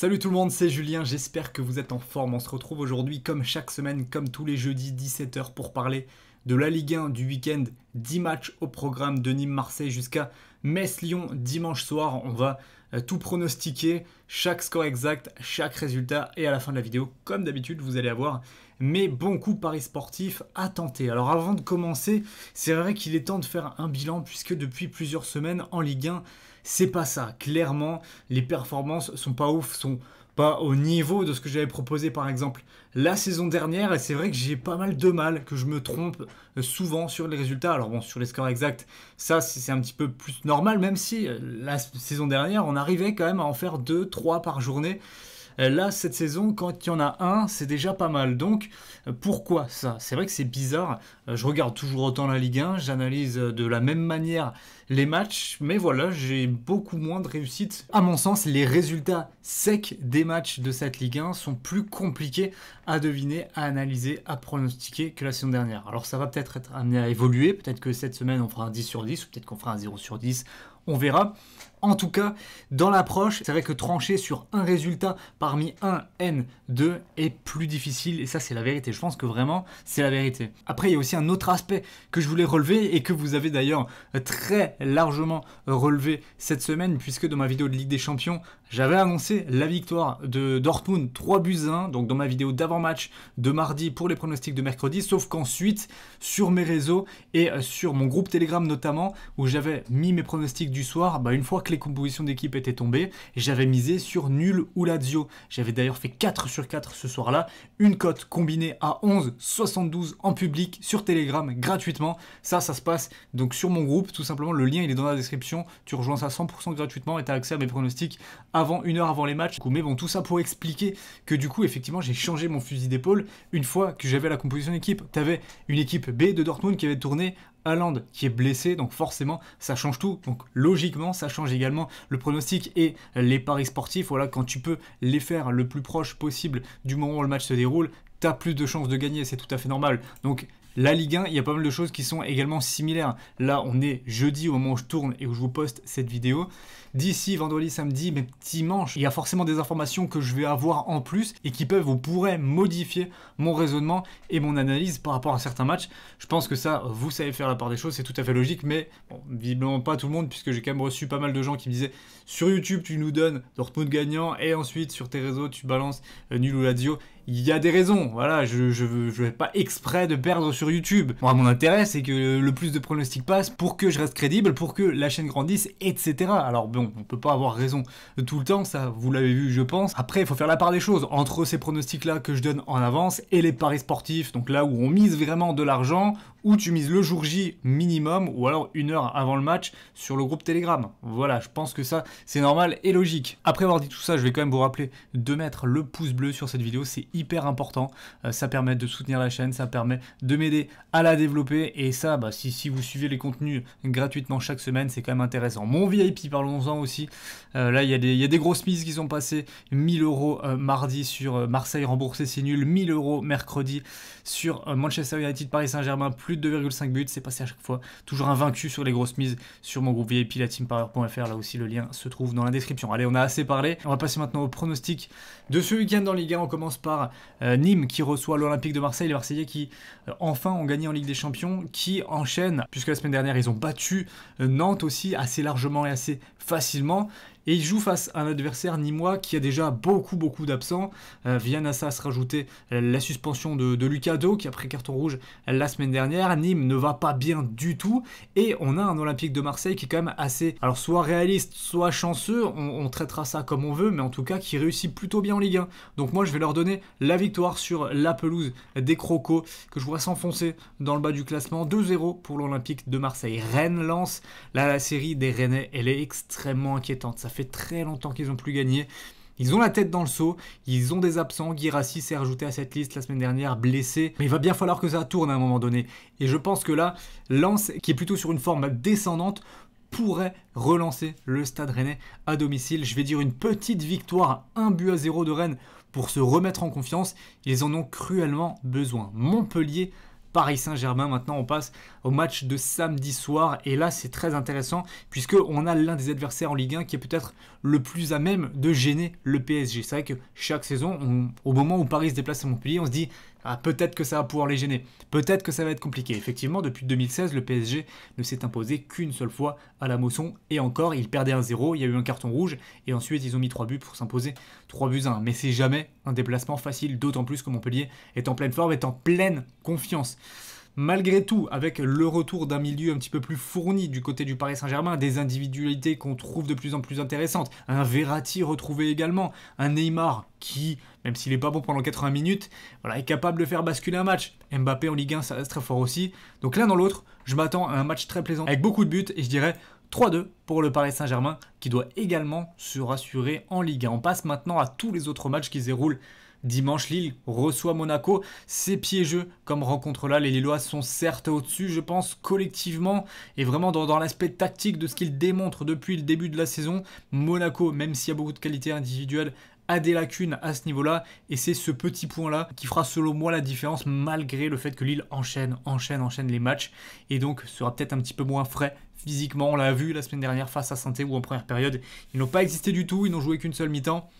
Salut tout le monde, c'est Julien, j'espère que vous êtes en forme. On se retrouve aujourd'hui comme chaque semaine, comme tous les jeudis 17h pour parler de la Ligue 1 du week-end. 10 matchs au programme de Nîmes-Marseille jusqu'à Metz-Lyon dimanche soir. On va euh, tout pronostiquer, chaque score exact, chaque résultat et à la fin de la vidéo, comme d'habitude, vous allez avoir mais bon coup Paris sportif à tenter. Alors avant de commencer, c'est vrai qu'il est temps de faire un bilan puisque depuis plusieurs semaines en Ligue 1, c'est pas ça. Clairement, les performances sont pas ouf, sont pas au niveau de ce que j'avais proposé par exemple la saison dernière et c'est vrai que j'ai pas mal de mal que je me trompe euh, souvent sur les résultats alors bon sur les scores exacts ça c'est un petit peu plus normal même si euh, la saison dernière on arrivait quand même à en faire 2 3 par journée euh, là, cette saison, quand il y en a un, c'est déjà pas mal. Donc, euh, pourquoi ça C'est vrai que c'est bizarre. Euh, je regarde toujours autant la Ligue 1, j'analyse de la même manière les matchs, mais voilà, j'ai beaucoup moins de réussite. À mon sens, les résultats secs des matchs de cette Ligue 1 sont plus compliqués à deviner, à analyser, à pronostiquer que la saison dernière. Alors ça va peut-être être amené à évoluer, peut-être que cette semaine on fera un 10 sur 10, ou peut-être qu'on fera un 0 sur 10, on verra. En tout cas, dans l'approche, c'est vrai que trancher sur un résultat parmi 1, N, 2 est plus difficile. Et ça, c'est la vérité. Je pense que vraiment, c'est la vérité. Après, il y a aussi un autre aspect que je voulais relever et que vous avez d'ailleurs euh, très largement euh, relevé cette semaine, puisque dans ma vidéo de Ligue des Champions, j'avais annoncé la victoire de Dortmund 3 buts 1, donc dans ma vidéo d'avant-match de mardi pour les pronostics de mercredi, sauf qu'ensuite, sur mes réseaux et euh, sur mon groupe Telegram notamment, où j'avais mis mes pronostics du soir, bah, une fois que les compositions d'équipe étaient tombées, j'avais misé sur nul ou Lazio. J'avais d'ailleurs fait 4 sur 4 ce soir-là, une cote combinée à 11,72 en public sur Telegram gratuitement. Ça, ça se passe donc sur mon groupe, tout simplement. Le lien il est dans la description. Tu rejoins ça 100% gratuitement et tu as accès à mes pronostics avant une heure avant les matchs. Mais bon, tout ça pour expliquer que du coup, effectivement, j'ai changé mon fusil d'épaule une fois que j'avais la composition d'équipe. Tu avais une équipe B de Dortmund qui avait tourné Aland qui est blessé, donc forcément ça change tout. Donc logiquement ça change également le pronostic et les paris sportifs. Voilà, quand tu peux les faire le plus proche possible du moment où le match se déroule, t'as plus de chances de gagner, c'est tout à fait normal. Donc la Ligue 1, il y a pas mal de choses qui sont également similaires. Là, on est jeudi au moment où je tourne et où je vous poste cette vidéo. D'ici vendredi, samedi, mais dimanche, il y a forcément des informations que je vais avoir en plus et qui peuvent ou pourraient modifier mon raisonnement et mon analyse par rapport à certains matchs. Je pense que ça, vous savez faire la part des choses, c'est tout à fait logique, mais bon, visiblement pas tout le monde, puisque j'ai quand même reçu pas mal de gens qui me disaient sur YouTube, tu nous donnes Dortmund gagnant et ensuite sur tes réseaux, tu balances euh, nul ou Lazio il y a des raisons. Voilà, je, ne vais pas exprès de perdre sur YouTube. Moi, mon intérêt, c'est que le plus de pronostics passe pour que je reste crédible, pour que la chaîne grandisse, etc. Alors bon, on peut pas avoir raison tout le temps, ça, vous l'avez vu, je pense. Après, il faut faire la part des choses entre ces pronostics-là que je donne en avance et les paris sportifs, donc là où on mise vraiment de l'argent, ou tu mises le jour J minimum, ou alors une heure avant le match sur le groupe Telegram. Voilà, je pense que ça, c'est normal et logique. Après avoir dit tout ça, je vais quand même vous rappeler de mettre le pouce bleu sur cette vidéo, c'est hyper important. Euh, ça permet de soutenir la chaîne, ça permet de m'aider à la développer, et ça, bah, si, vous suivez les contenus gratuitement chaque semaine, c'est quand même intéressant. Mon VIP, parlons-en aussi. Euh, là, il y, y, a des grosses mises qui sont passées. 1000 euros euh, mardi sur Marseille remboursé, c'est nul. 1000 euros mercredi sur Manchester United, Paris Saint-Germain, 2,5 buts, c'est passé à chaque fois. Toujours un vaincu sur les grosses mises sur mon groupe VIP, la teampower.fr. Là aussi, le lien se trouve dans la description. Allez, on a assez parlé. On va passer maintenant au pronostic de ce week-end dans Ligue 1. On commence par euh, Nîmes qui reçoit l'Olympique de Marseille. Les Marseillais qui euh, enfin ont gagné en Ligue des Champions, qui enchaînent, puisque la semaine dernière, ils ont battu euh, Nantes aussi assez largement et assez facilement. Et il joue face à un adversaire nîmois qui a déjà beaucoup, beaucoup d'absents. à euh, ça se rajouter euh, la suspension de, de Lucado qui a pris carton rouge euh, la semaine dernière. Nîmes ne va pas bien du tout. Et on a un Olympique de Marseille qui est quand même assez, alors soit réaliste, soit chanceux. On, traitera ça comme on veut, mais en tout cas qui réussit plutôt bien en Ligue 1. Donc moi, je vais leur donner la victoire sur la pelouse des Crocos que je vois s'enfoncer dans le bas du classement. 2-0 pour l'Olympique de Marseille. Rennes lance. Là, la série des Rennais, elle est extrêmement inquiétante fait très longtemps qu'ils n'ont plus gagné. Ils ont la tête dans le seau, ils ont des absents. Girassi s'est rajouté à cette liste la semaine dernière, blessé. Mais il va bien falloir que ça tourne à un moment donné. Et je pense que là, Lance qui est plutôt sur une forme descendante, pourrait relancer le Stade Rennais à domicile. Je vais dire une petite victoire, un but à zéro de Rennes pour se remettre en confiance. Ils en ont cruellement besoin. Montpellier Paris Saint-Germain. Maintenant, on passe au match de samedi soir. Et là, c'est très intéressant puisque on a l'un des adversaires en Ligue 1 qui est peut-être le plus à même de gêner le PSG. C'est vrai que chaque saison, au moment où Paris se déplace à Montpellier, on se dit ah, peut-être que ça va pouvoir les gêner, peut-être que ça va être compliqué. Effectivement, depuis 2016, le PSG ne s'est imposé qu'une seule fois à la Mosson et encore, ils perdaient un 0 il y a eu un carton rouge et ensuite ils ont mis trois buts pour s'imposer 3 buts 1. Mais c'est jamais un déplacement facile, d'autant plus que Montpellier est en pleine forme, est en pleine confiance. Malgré tout, avec le retour d'un milieu un petit peu plus fourni du côté du Paris Saint-Germain, des individualités qu'on trouve de plus en plus intéressantes, un Verratti retrouvé également, un Neymar qui, même s'il n'est pas bon pendant 80 minutes, voilà, est capable de faire basculer un match. Mbappé en Ligue 1, ça reste très fort aussi. Donc l'un dans l'autre, je m'attends à un match très plaisant avec beaucoup de buts et je dirais 3-2 pour le Paris Saint-Germain qui doit également se rassurer en Ligue 1. On passe maintenant à tous les autres matchs qui se déroulent Dimanche, Lille reçoit Monaco. C'est piégeux comme rencontre-là. Les Lillois sont certes au-dessus, je pense, collectivement et vraiment dans, l'aspect tactique de ce qu'ils démontrent depuis le début de la saison. Monaco, même s'il y a beaucoup de qualités individuelles, a des lacunes à ce niveau-là et c'est ce petit point-là qui fera selon moi la différence malgré le fait que Lille enchaîne, enchaîne, enchaîne les matchs et donc sera peut-être un petit peu moins frais physiquement. On l'a vu la semaine dernière face à saint où en première période ils n'ont pas existé du tout, ils n'ont joué qu'une seule mi-temps.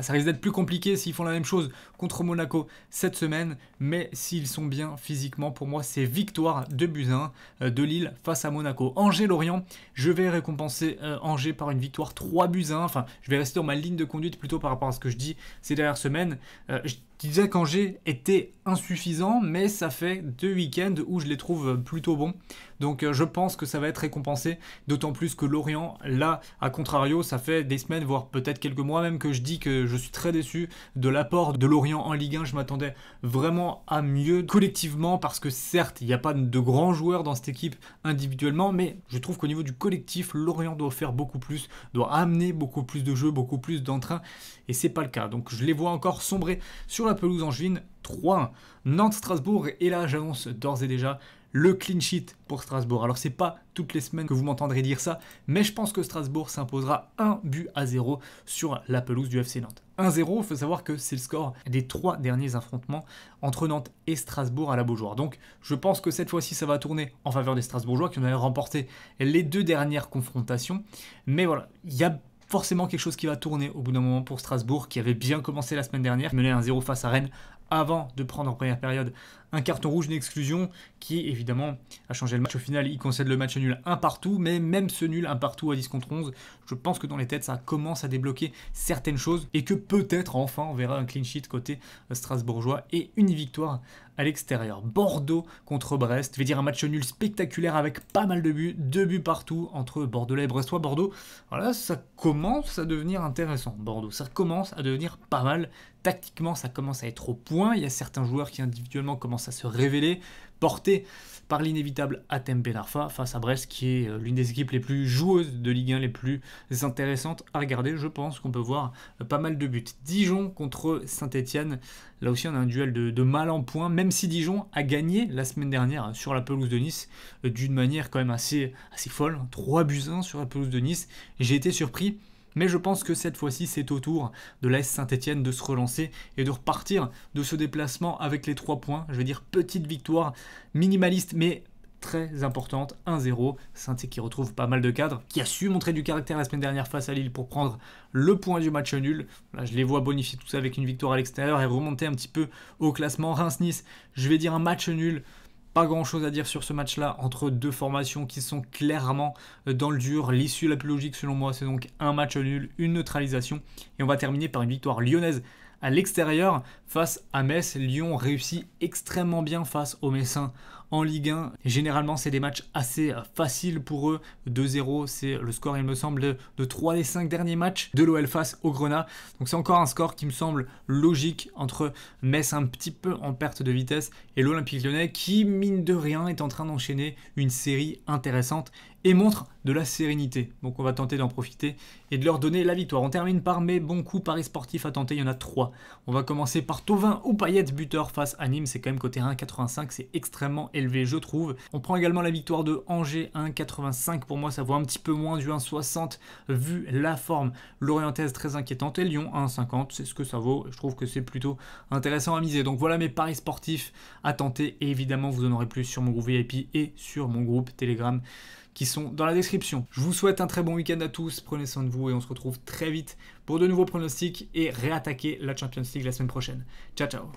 Ça risque d'être plus compliqué s'ils font la même chose contre Monaco cette semaine, mais s'ils sont bien physiquement, pour moi, c'est victoire de Buzyn euh, de Lille face à Monaco. Angers-Lorient, je vais récompenser euh, Angers par une victoire 3 buts 1. Enfin, je vais rester dans ma ligne de conduite plutôt par rapport à ce que je dis ces dernières semaines. Euh, je disais qu'Angers était insuffisant, mais ça fait deux week-ends où je les trouve plutôt bons. Donc je pense que ça va être récompensé, d'autant plus que Lorient, là, à contrario, ça fait des semaines, voire peut-être quelques mois même que je dis que je suis très déçu de l'apport de Lorient en Ligue 1. Je m'attendais vraiment à mieux collectivement parce que certes, il n'y a pas de grands joueurs dans cette équipe individuellement, mais je trouve qu'au niveau du collectif, Lorient doit faire beaucoup plus, doit amener beaucoup plus de jeux, beaucoup plus d'entrain, et c'est pas le cas. Donc je les vois encore sombrer sur la pelouse juin 3-1. Nantes-Strasbourg, et là j'annonce d'ores et déjà le clean sheet pour Strasbourg. Alors c'est pas toutes les semaines que vous m'entendrez dire ça, mais je pense que Strasbourg s'imposera un but à 0 sur la pelouse du FC Nantes. 1-0, il faut savoir que c'est le score des trois derniers affrontements entre Nantes et Strasbourg à la Beaujoire. Donc je pense que cette fois-ci ça va tourner en faveur des Strasbourgeois qui ont remporté les deux dernières confrontations. Mais voilà, il y a forcément quelque chose qui va tourner au bout d'un moment pour Strasbourg, qui avait bien commencé la semaine dernière, mené un 0 face à Rennes avant de prendre en première période un carton rouge d'exclusion qui évidemment a changé le match. Au final, il concède le match nul un partout, mais même ce nul un partout à 10 contre 11, je pense que dans les têtes, ça commence à débloquer certaines choses et que peut-être enfin on verra un clean sheet côté euh, strasbourgeois et une victoire à l'extérieur. Bordeaux contre Brest, je vais dire un match nul spectaculaire avec pas mal de buts, deux buts partout entre Bordelais et Brestois. Bordeaux, voilà, ça commence à devenir intéressant. Bordeaux, ça commence à devenir pas mal. Tactiquement, ça commence à être au point. Il y a certains joueurs qui individuellement commencent à se révéler porté par l'inévitable Atem Benarfa face à Brest, qui est euh, l'une des équipes les plus joueuses de Ligue 1, les plus intéressantes à regarder. Je pense qu'on peut voir euh, pas mal de buts. Dijon contre Saint-Etienne, là aussi on a un duel de, mal en point, même si Dijon a gagné la semaine dernière hein, sur la pelouse de Nice euh, d'une manière quand même assez, assez folle. 3 buts 1 sur la pelouse de Nice. J'ai été surpris mais je pense que cette fois-ci, c'est au tour de l'AS Saint-Etienne de se relancer et de repartir de ce déplacement avec les trois points. Je veux dire, petite victoire minimaliste, mais très importante, 1-0. saint qui retrouve pas mal de cadres, qui a su montrer du caractère la semaine dernière face à Lille pour prendre le point du match nul. Là, je les vois bonifier tout ça avec une victoire à l'extérieur et remonter un petit peu au classement. Reims-Nice, je vais dire un match nul grand chose à dire sur ce match-là entre deux formations qui sont clairement euh, dans le dur. L'issue la plus logique selon moi, c'est donc un match nul, une neutralisation. Et on va terminer par une victoire lyonnaise à l'extérieur face à Metz. Lyon réussit extrêmement bien face aux Messins en Ligue 1. Généralement, c'est des matchs assez euh, faciles pour eux. 2-0, c'est le score, il me semble, de 3 des 5 derniers matchs de l'OL face au Grenat. Donc c'est encore un score qui me semble logique entre Metz un petit peu en perte de vitesse et l'Olympique lyonnais qui, mine de rien, est en train d'enchaîner une série intéressante et montre de la sérénité. Donc on va tenter d'en profiter et de leur donner la victoire. On termine par mes bons coups paris sportifs à tenter, il y en a trois. On va commencer par Tovin ou Payet buteur face à Nîmes, c'est quand même côté 1,85, c'est extrêmement élevé, je trouve. On prend également la victoire de Angers, 1,85. Pour moi, ça vaut un petit peu moins du 1,60 vu la forme lorientaise très inquiétante. Et Lyon, 1,50, c'est ce que ça vaut. Je trouve que c'est plutôt intéressant à miser. Donc voilà mes paris sportifs à tenter. Et évidemment, vous en aurez plus sur mon groupe VIP et sur mon groupe Telegram qui sont dans la description. Je vous souhaite un très bon week-end à tous, prenez soin de vous et on se retrouve très vite pour de nouveaux pronostics et réattaquer la Champions League la semaine prochaine. Ciao ciao